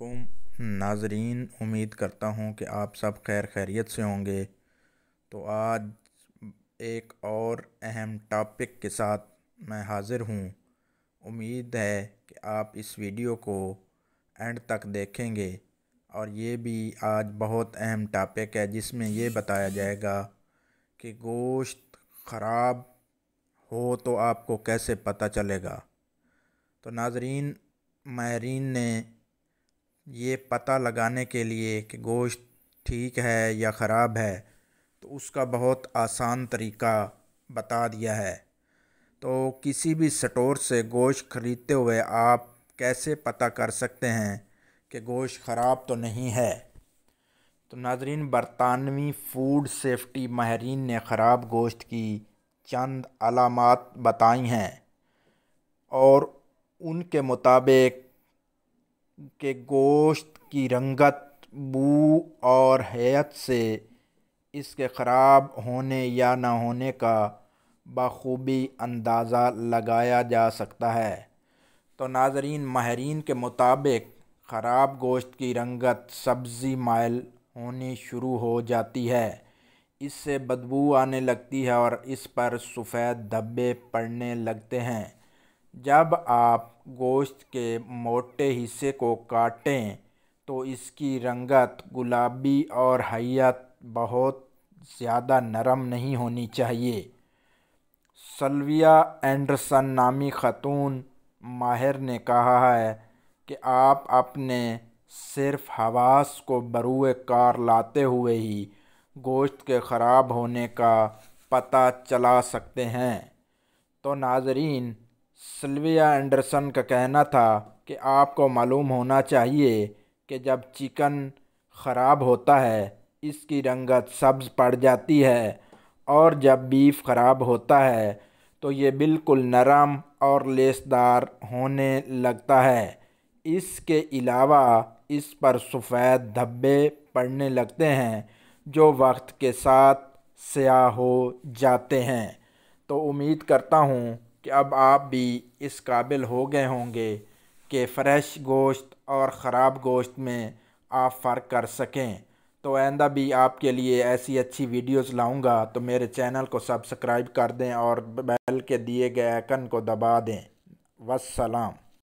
वालेकुम नाजरीन उम्मीद करता हूँ कि आप सब खैर खैरियत से होंगे तो आज एक और अहम टॉपिक के साथ मैं हाज़िर हूँ उम्मीद है कि आप इस वीडियो को एंड तक देखेंगे और ये भी आज बहुत अहम टॉपिक है जिसमें ये बताया जाएगा कि गोश्त ख़राब हो तो आपको कैसे पता चलेगा तो नाजरीन माहरीन ने ये पता लगाने के लिए कि गोश्त ठीक है या ख़राब है तो उसका बहुत आसान तरीका बता दिया है तो किसी भी स्टोर से गोश्त ख़रीदते हुए आप कैसे पता कर सकते हैं कि गोश्त ख़राब तो नहीं है तो नाजरीन बरतानवी फूड सेफ्टी माहरीन ने ख़राब गोश्त की चंद अलामत बताई हैं और उनके मुताबिक के गोश्त की रंगत बू और हैत से इसके ख़राब होने या ना होने का बखूबी अंदाज़ा लगाया जा सकता है तो नाजरीन माहरीन के मुताबिक ख़राब गोश्त की रंगत सब्ज़ी माइल होनी शुरू हो जाती है इससे बदबू आने लगती है और इस पर सफ़ेद धब्बे पड़ने लगते हैं जब आप गोश्त के मोटे हिस्से को काटें तो इसकी रंगत गुलाबी और हैत बहुत ज़्यादा नरम नहीं होनी चाहिए सलविया एंडरसन नामी ख़तून माहिर ने कहा है कि आप अपने सिर्फ हवास को बरूए कार लाते हुए ही गोश्त के ख़राब होने का पता चला सकते हैं तो नाजरीन सिल्विया एंडरसन का कहना था कि आपको मालूम होना चाहिए कि जब चिकन ख़राब होता है इसकी रंगत सब्ज़ पड़ जाती है और जब बीफ ख़राब होता है तो ये बिल्कुल नरम और लेसदार होने लगता है इसके अलावा इस पर सफ़ेद धब्बे पड़ने लगते हैं जो वक्त के साथ स्याह हो जाते हैं तो उम्मीद करता हूँ कि अब आप भी इस काबिल हो गए होंगे कि फ्रेश गोश्त और ख़राब गोश्त में आप फ़र्क कर सकें तो आइंदा भी आपके लिए ऐसी अच्छी वीडियोस लाऊंगा तो मेरे चैनल को सब्सक्राइब कर दें और बेल के दिए गए आइकन को दबा दें वसलाम